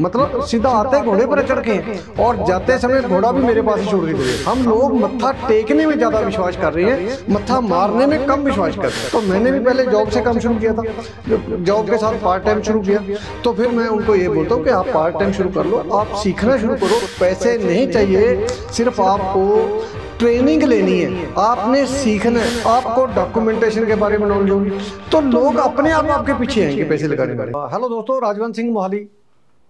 मतलब सीधा आते घोड़े पर चढ़ के और जाते समय घोड़ा भी मेरे पास ही छोड़ देते हम लोग मत्था टेकने में ज़्यादा विश्वास कर रहे हैं मत्था मारने में कम विश्वास कर रहे हैं तो मैंने भी पहले जॉब से काम शुरू किया था जॉब के साथ पार्ट टाइम शुरू किया तो फिर मैं उनको ये बोलता हूँ कि आप पार्ट टाइम शुरू कर लो आप सीखना शुरू करो पैसे नहीं चाहिए सिर्फ आपको ट्रेनिंग लेनी है आपने सीखना है आपको डॉक्यूमेंटेशन के बारे में नॉलेज होगी तो लोग अपने आप आपके पीछे आएंगे पैसे लगाने वाले हेलो दोस्तों राजवंत सिंह मोहाली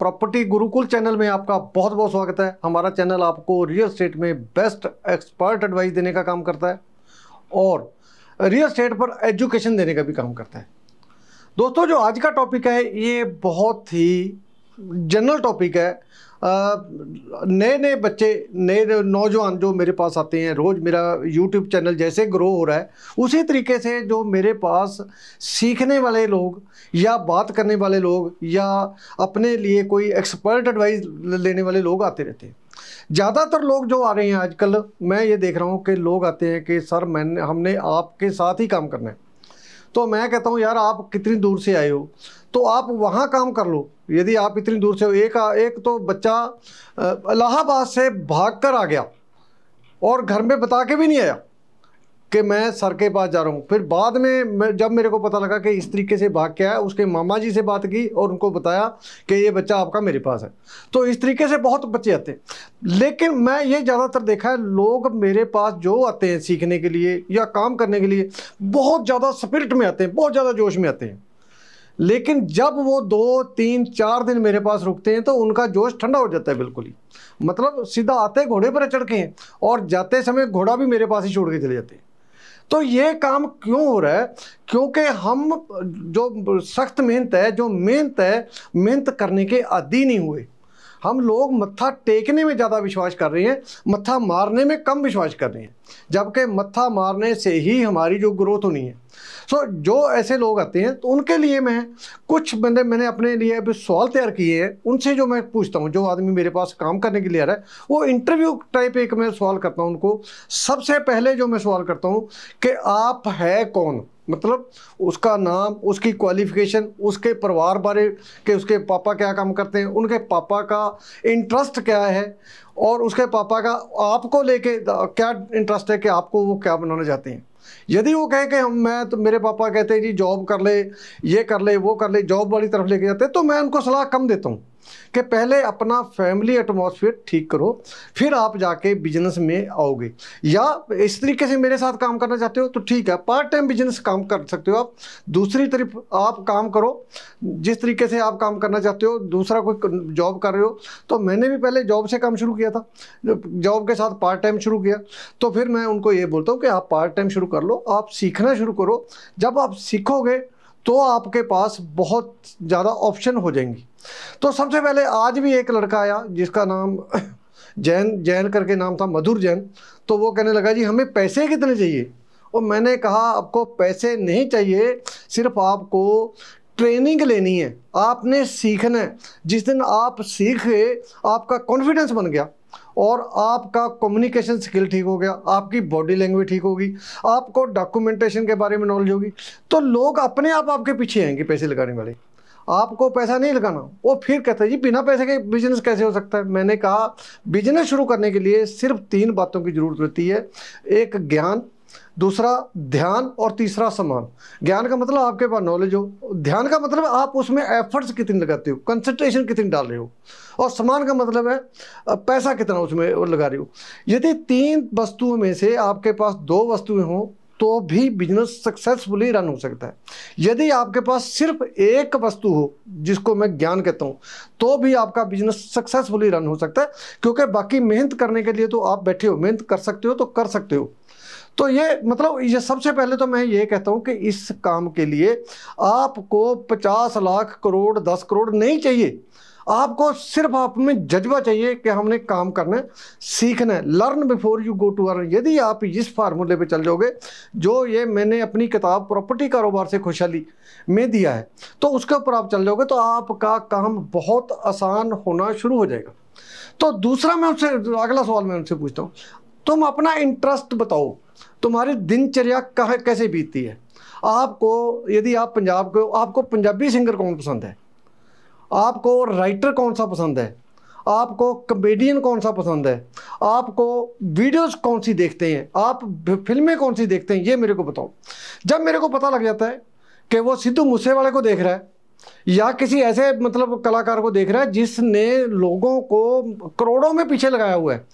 प्रॉपर्टी गुरुकुल चैनल में आपका बहुत बहुत स्वागत है हमारा चैनल आपको रियल स्टेट में बेस्ट एक्सपर्ट एडवाइस देने का काम करता है और रियल स्टेट पर एजुकेशन देने का भी काम करता है दोस्तों जो आज का टॉपिक है ये बहुत ही जनरल टॉपिक है नए नए बच्चे नए नौजवान जो मेरे पास आते हैं रोज़ मेरा यूट्यूब चैनल जैसे ग्रो हो रहा है उसी तरीके से जो मेरे पास सीखने वाले लोग या बात करने वाले लोग या अपने लिए कोई एक्सपर्ट एडवाइस लेने वाले लोग आते रहते हैं ज़्यादातर लोग जो आ रहे हैं आजकल मैं ये देख रहा हूँ कि लोग आते हैं कि सर मैंने हमने आपके साथ ही काम करना है तो मैं कहता हूँ यार आप कितनी दूर से आए हो तो आप वहाँ काम कर लो यदि आप इतनी दूर से एक एक तो बच्चा इलाहाबाद से भाग कर आ गया और घर में बता के भी नहीं आया कि मैं सर के पास जा रहा हूँ फिर बाद में जब मेरे को पता लगा कि इस तरीके से भाग के आया उसके मामा जी से बात की और उनको बताया कि ये बच्चा आपका मेरे पास है तो इस तरीके से बहुत बच्चे आते हैं लेकिन मैं ये ज़्यादातर देखा है लोग मेरे पास जो आते हैं सीखने के लिए या काम करने के लिए बहुत ज़्यादा स्पिरिट में आते हैं बहुत ज़्यादा जोश में आते हैं लेकिन जब वो दो तीन चार दिन मेरे पास रुकते हैं तो उनका जोश ठंडा हो जाता है बिल्कुल ही मतलब सीधा आते घोड़े पर चढ़ के हैं और जाते समय घोड़ा भी मेरे पास ही छोड़ के चले जाते हैं तो ये काम क्यों हो रहा है क्योंकि हम जो सख्त मेहनत है जो मेहनत है मेहनत करने के आदि नहीं हुए हम लोग मत्था टेकने में ज़्यादा विश्वास कर रहे हैं मत्था मारने में कम विश्वास कर रहे हैं जबकि मत्था मारने से ही हमारी जो ग्रोथ होनी है सो so, जो ऐसे लोग आते हैं तो उनके लिए मैं कुछ मैंने मैंने अपने लिए अभी सवाल तैयार किए हैं उनसे जो मैं पूछता हूँ जो आदमी मेरे पास काम करने के लिए आ रहा है वो इंटरव्यू टाइप एक मैं सवाल करता हूँ उनको सबसे पहले जो मैं सवाल करता हूँ कि आप है कौन मतलब उसका नाम उसकी क्वालिफिकेशन उसके परिवार बारे के उसके पापा क्या काम करते हैं उनके पापा का इंटरेस्ट क्या है और उसके पापा का आपको लेके क्या इंटरेस्ट है कि आपको वो क्या बनाना चाहते हैं यदि वो कहे कि हम मैं तो मेरे पापा कहते हैं जी जॉब कर ले ये कर ले वो कर ले जॉब वाली तरफ लेके जाते तो मैं उनको सलाह कम देता हूँ कि पहले अपना फैमिली एटमॉस्फेयर ठीक करो फिर आप जाके बिजनेस में आओगे या इस तरीके से मेरे साथ काम करना चाहते हो तो ठीक है पार्ट टाइम बिजनेस काम कर सकते हो आप दूसरी तरफ आप काम करो जिस तरीके से आप काम करना चाहते हो दूसरा कोई जॉब कर रहे हो तो मैंने भी पहले जॉब से काम शुरू किया था जॉब के साथ पार्ट टाइम शुरू किया तो फिर मैं उनको ये बोलता हूँ कि आप पार्ट टाइम शुरू कर लो आप सीखना शुरू करो जब आप सीखोगे तो आपके पास बहुत ज़्यादा ऑप्शन हो जाएंगी तो सबसे पहले आज भी एक लड़का आया जिसका नाम जैन जैन करके नाम था मधुर जैन तो वो कहने लगा जी हमें पैसे कितने चाहिए और मैंने कहा आपको पैसे नहीं चाहिए सिर्फ आपको ट्रेनिंग लेनी है आपने सीखना है जिस दिन आप सीख गए आपका कॉन्फिडेंस बन गया और आपका कम्युनिकेशन स्किल ठीक हो गया आपकी बॉडी लैंग्वेज ठीक होगी आपको डॉक्यूमेंटेशन के बारे में नॉलेज होगी तो लोग अपने आप आपके पीछे आएंगे पैसे लगाने वाले आपको पैसा नहीं लगाना वो फिर कहते जी बिना पैसे के बिजनेस कैसे हो सकता है मैंने कहा बिजनेस शुरू करने के लिए सिर्फ तीन बातों की ज़रूरत होती है एक ज्ञान दूसरा ध्यान और तीसरा समान ज्ञान का मतलब आपके पास नॉलेज हो ध्यान का मतलब आप उसमें एफर्ट्स कितनी लगाते हो कंसंट्रेशन कितनी डाल रहे हो और समान का मतलब है पैसा कितना उसमें लगा रहे हो यदि तीन वस्तुओं में से आपके पास दो वस्तुएं हों तो भी बिजनेस सक्सेसफुली रन हो सकता है यदि आपके पास सिर्फ एक वस्तु हो जिसको मैं ज्ञान कहता हूँ तो भी आपका बिजनेस सक्सेसफुली रन हो सकता है क्योंकि बाकी मेहनत करने के लिए तो आप बैठे हो मेहनत कर सकते हो तो कर सकते हो तो ये मतलब ये सबसे पहले तो मैं ये कहता हूँ कि इस काम के लिए आपको पचास लाख करोड़ दस करोड़ नहीं चाहिए आपको सिर्फ आप में जज्बा चाहिए कि हमने काम करना है सीखना है learn before you go to earn यदि आप इस फार्मूले पे चल जाओगे जो ये मैंने अपनी किताब प्रॉपर्टी कारोबार से खुशहाली में दिया है तो उसके ऊपर आप चल जाओगे तो आपका काम बहुत आसान होना शुरू हो जाएगा तो दूसरा मैं उनसे अगला सवाल मैं उनसे पूछता हूँ तुम अपना इंटरेस्ट बताओ तुम्हारी दिनचर्या कहाँ कैसे बीतती है आपको यदि आप पंजाब के आपको पंजाबी सिंगर कौन पसंद है आपको राइटर कौन सा पसंद है आपको कमेडियन कौन सा पसंद है आपको वीडियोस कौन सी देखते हैं आप फिल्में कौन सी देखते हैं ये मेरे को बताओ जब मेरे को पता लग जाता है कि वो सिद्धू मूसे वाले को देख रहा है या किसी ऐसे मतलब कलाकार को देख रहा है जिसने लोगों को करोड़ों में पीछे लगाया हुआ है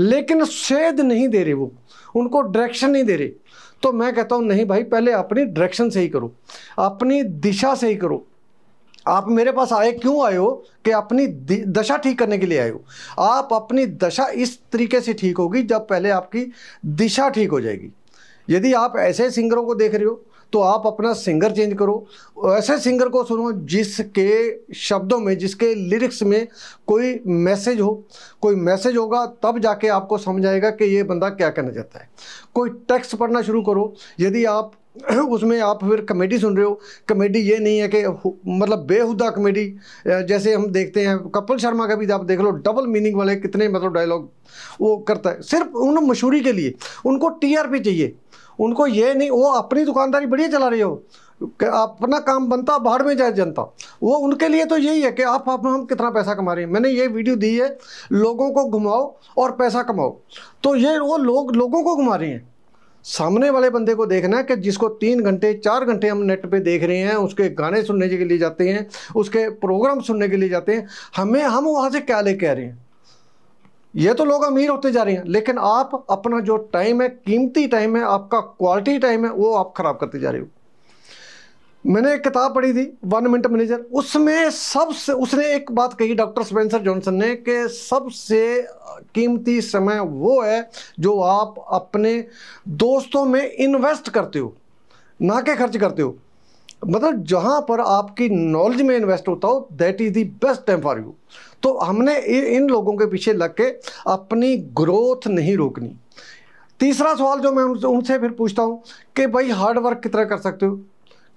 लेकिन शेद नहीं दे रहे वो उनको डायरेक्शन नहीं दे रहे तो मैं कहता हूँ नहीं भाई पहले अपनी डायरेक्शन से ही करो अपनी दिशा से ही करो आप मेरे पास आए क्यों आए हो कि अपनी दशा ठीक करने के लिए आए हो आप अपनी दशा इस तरीके से ठीक होगी जब पहले आपकी दिशा ठीक हो जाएगी यदि आप ऐसे सिंगरों को देख रहे हो तो आप अपना सिंगर चेंज करो ऐसे सिंगर को सुनो जिसके शब्दों में जिसके लिरिक्स में कोई मैसेज हो कोई मैसेज होगा तब जाके आपको समझ आएगा कि ये बंदा क्या कहना चाहता है कोई टेक्स्ट पढ़ना शुरू करो यदि आप उसमें आप फिर कमेडी सुन रहे हो कमेडी ये नहीं है कि मतलब बेहुदा कमेडी जैसे हम देखते हैं कपिल शर्मा का भी आप देख लो डबल मीनिंग वाले कितने मतलब डायलॉग वो करता है सिर्फ उन मशहूरी के लिए उनको टीआरपी चाहिए उनको ये नहीं वो अपनी दुकानदारी बढ़िया चला रहे हो अपना काम बनता बाहर में जाए जनता वो उनके लिए तो यही है कि आप आप हम कितना पैसा कमा रहे हैं मैंने ये वीडियो दी है लोगों को घुमाओ और पैसा कमाओ तो ये वो लोग लोगों को घुमा रहे हैं सामने वाले बंदे को देखना है कि जिसको तीन घंटे चार घंटे हम नेट पे देख रहे हैं उसके गाने सुनने के लिए जाते हैं उसके प्रोग्राम सुनने के लिए जाते हैं हमें हम वहाँ से क्या लेके आ रहे हैं ये तो लोग अमीर होते जा रहे हैं लेकिन आप अपना जो टाइम है कीमती टाइम है आपका क्वालिटी टाइम है वो आप ख़राब करते जा रहे हो मैंने एक किताब पढ़ी थी वन मिनट मैनेजर उसमें सबसे उसने एक बात कही डॉक्टर स्पेंसर जॉनसन ने कि सबसे कीमती समय वो है जो आप अपने दोस्तों में इन्वेस्ट करते हो ना के खर्च करते हो मतलब जहाँ पर आपकी नॉलेज में इन्वेस्ट होता हो that is the best time for you तो हमने इन लोगों के पीछे लग के अपनी ग्रोथ नहीं रोकनी तीसरा सवाल जो मैं उनसे फिर पूछता हूँ कि भाई हार्ड वर्क कितना कर सकते हो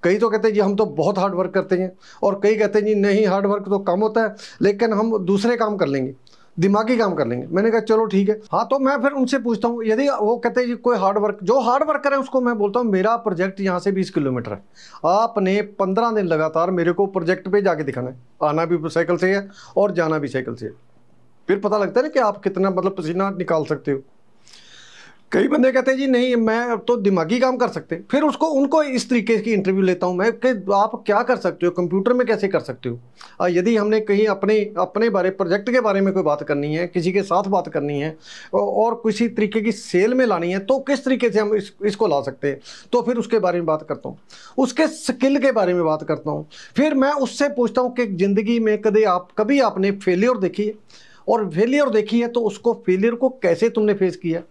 कई तो कहते हैं जी हम तो बहुत हार्ड वर्क करते हैं और कई कहते हैं जी नहीं हार्ड वर्क तो कम होता है लेकिन हम दूसरे काम कर लेंगे दिमागी काम कर लेंगे मैंने कहा चलो ठीक है हाँ तो मैं फिर उनसे पूछता हूँ यदि वो कहते हैं जी कोई हार्ड वर्क जो हार्ड वर्क करें उसको मैं बोलता हूँ मेरा प्रोजेक्ट यहाँ से बीस किलोमीटर है आपने पंद्रह दिन लगातार मेरे को प्रोजेक्ट पर जाके दिखाना है आना भी साइकिल से है और जाना भी साइकिल से है फिर पता लगता है ना कि आप कितना मतलब पसीना निकाल सकते हो कई बंदे कहते हैं जी नहीं मैं अब तो दिमागी काम कर सकते फिर उसको उनको इस तरीके की इंटरव्यू लेता हूँ मैं कि आप क्या कर सकते हो कंप्यूटर में कैसे कर सकते हो यदि हमने कहीं अपने अपने बारे प्रोजेक्ट के बारे में कोई बात करनी है किसी के साथ बात करनी है और किसी तरीके की सेल में लानी है तो किस तरीके से हम इस, इसको ला सकते हैं तो फिर उसके बारे में बात करता हूँ उसके स्किल के बारे में बात करता हूँ फिर मैं उससे पूछता हूँ कि ज़िंदगी में कभी आप कभी आपने फेलियर देखी है और फेलियर देखी है तो उसको फेलियर को कैसे तुमने फेस किया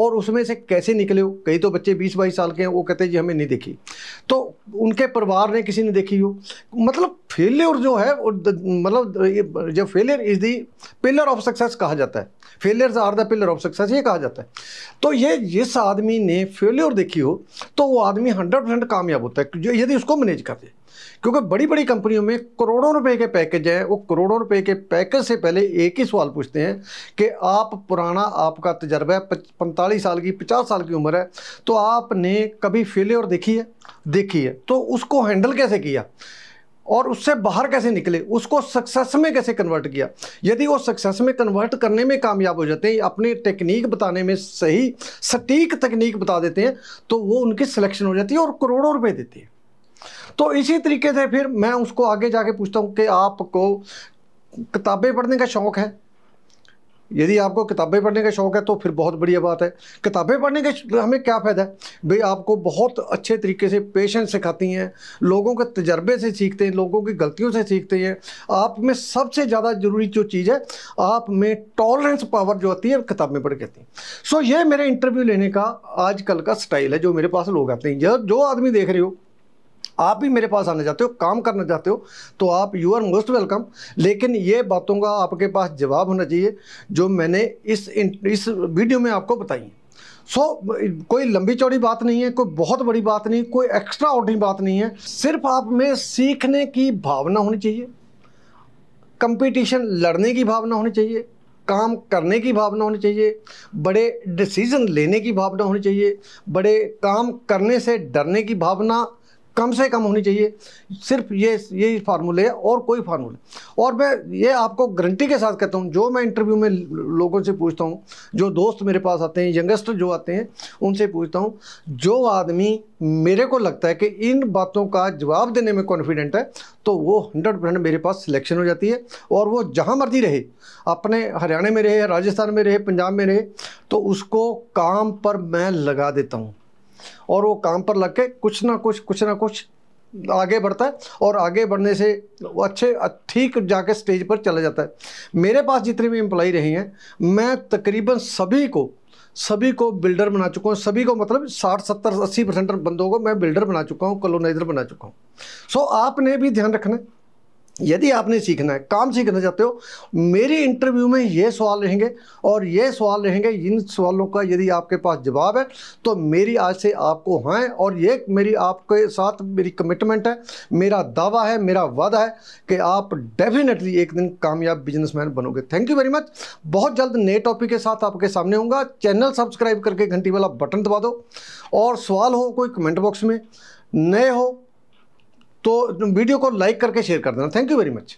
और उसमें से कैसे निकले हो कई तो बच्चे बीस बाईस साल के हैं वो कहते हैं जी हमें नहीं देखी तो उनके परिवार ने किसी ने देखी हो मतलब फेलियर जो है मतलब जब failure is the pillar of success कहा जाता है failures are the pillar of success ये कहा जाता है तो ये जिस आदमी ने फेलियर देखी हो तो वो आदमी हंड्रेड परसेंट कामयाब होता है यदि उसको मैनेज कर दे क्योंकि बड़ी बड़ी कंपनियों में करोड़ों रुपए के पैकेज हैं वो करोड़ों रुपए के पैकेज से पहले एक ही सवाल पूछते हैं कि आप पुराना आपका तजर्बा है पैंतालीस साल की पचास साल की उम्र है तो आपने कभी फेलियर देखी है देखी है तो उसको हैंडल कैसे किया और उससे बाहर कैसे निकले उसको सक्सेस में कैसे कन्वर्ट किया यदि वो सक्सेस में कन्वर्ट करने में कामयाब हो जाते हैं अपनी टेक्निक बताने में सही सटीक तकनीक बता देते हैं तो वो उनकी सिलेक्शन हो जाती है और करोड़ों रुपए देते हैं तो इसी तरीके से फिर मैं उसको आगे जाके पूछता हूँ कि आपको किताबें पढ़ने का शौक़ है यदि आपको किताबें पढ़ने का शौक़ है तो फिर बहुत बढ़िया बात है किताबें पढ़ने के हमें क्या फ़ायदा है भाई आपको बहुत अच्छे तरीके से पेशेंस सिखाती हैं लोगों के तजर्बे से सीखते हैं लोगों की गलतियों से सीखते हैं आप में सबसे ज़्यादा ज़रूरी जो चीज़ है आप में टॉलरेंस पावर जो आती है किताबें पढ़ के आती हैं सो ये मेरे इंटरव्यू लेने का आजकल का स्टाइल है जो मेरे पास लोग आते हैं जो आदमी देख रहे हो आप भी मेरे पास आना चाहते हो काम करना चाहते हो तो आप यू आर मोस्ट वेलकम लेकिन ये बातों का आपके पास जवाब होना चाहिए जो मैंने इस इस वीडियो में आपको बताई सो so, कोई लंबी चौड़ी बात नहीं है कोई बहुत बड़ी बात नहीं कोई एक्स्ट्रा ऑर्डनरी बात नहीं है सिर्फ आप में सीखने की भावना होनी चाहिए कंपटीशन लड़ने की भावना होनी चाहिए काम करने की भावना होनी चाहिए बड़े डिसीजन लेने की भावना होनी चाहिए बड़े काम करने से डरने की भावना कम से कम होनी चाहिए सिर्फ ये यही फार्मूले है और कोई फार्मूले और मैं ये आपको गारंटी के साथ कहता हूँ जो मैं इंटरव्यू में लोगों से पूछता हूँ जो दोस्त मेरे पास आते हैं यंगस्टर जो आते हैं उनसे पूछता हूँ जो आदमी मेरे को लगता है कि इन बातों का जवाब देने में कॉन्फिडेंट है तो वो हंड्रेड परसेंट मेरे पास सिलेक्शन हो जाती है और वो जहाँ मर्जी रहे अपने हरियाणा में रहे राजस्थान में रहे पंजाब में रहे तो उसको काम पर मैं लगा देता हूँ और वो काम पर लग के कुछ ना कुछ कुछ ना कुछ आगे बढ़ता है और आगे बढ़ने से वो अच्छे ठीक जाके स्टेज पर चला जाता है मेरे पास जितनी भी एम्प्लॉई रही हैं मैं तकरीबन सभी को सभी को बिल्डर बना चुका हूँ सभी को मतलब साठ सत्तर अस्सी परसेंट बंदों को मैं बिल्डर बना चुका हूँ कलोनाइजर बना चुका हूँ सो आपने भी ध्यान रखना है यदि आपने सीखना है काम सीखना चाहते हो मेरी इंटरव्यू में ये सवाल रहेंगे और ये सवाल रहेंगे इन सवालों का यदि आपके पास जवाब है तो मेरी आज से आपको हाँ है और ये मेरी आपके साथ मेरी कमिटमेंट है मेरा दावा है मेरा वादा है कि आप डेफिनेटली एक दिन कामयाब बिजनेसमैन बनोगे थैंक यू वेरी मच बहुत जल्द नए टॉपिक के साथ आपके सामने होंगे चैनल सब्सक्राइब करके घंटी वाला बटन दबा दो और सवाल हो कोई कमेंट बॉक्स में नए हो तो वीडियो को लाइक करके शेयर कर देना थैंक यू वेरी मच